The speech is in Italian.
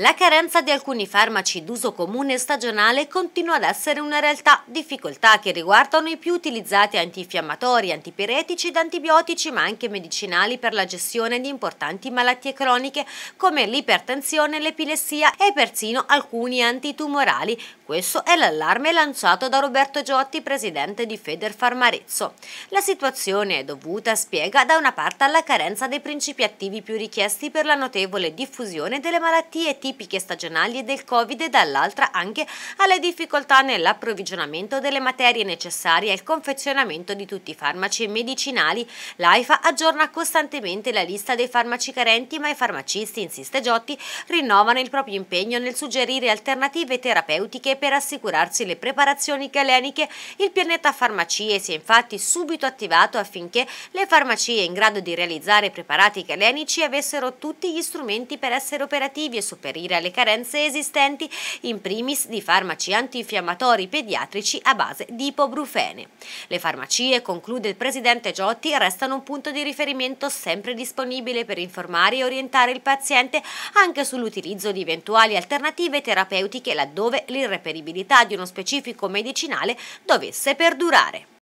La carenza di alcuni farmaci d'uso comune e stagionale continua ad essere una realtà, difficoltà che riguardano i più utilizzati antinfiammatori, antipiretici ed antibiotici, ma anche medicinali per la gestione di importanti malattie croniche come l'ipertensione, l'epilessia e persino alcuni antitumorali. Questo è l'allarme lanciato da Roberto Giotti, presidente di Federfarmarezzo. La situazione è dovuta, spiega, da una parte alla carenza dei principi attivi più richiesti per la notevole diffusione delle malattie tipiche tipiche stagionali del Covid e dall'altra anche alle difficoltà nell'approvvigionamento delle materie necessarie al confezionamento di tutti i farmaci e medicinali. L'AIFA aggiorna costantemente la lista dei farmaci carenti, ma i farmacisti, insiste Giotti, rinnovano il proprio impegno nel suggerire alternative terapeutiche per assicurarsi le preparazioni galeniche. Il pianeta farmacie si è infatti subito attivato affinché le farmacie in grado di realizzare preparati galenici avessero tutti gli strumenti per essere operativi e superiori sopperire alle carenze esistenti, in primis di farmaci antinfiammatori pediatrici a base di ipobrufene. Le farmacie, conclude il presidente Giotti, restano un punto di riferimento sempre disponibile per informare e orientare il paziente anche sull'utilizzo di eventuali alternative terapeutiche laddove l'irreperibilità di uno specifico medicinale dovesse perdurare.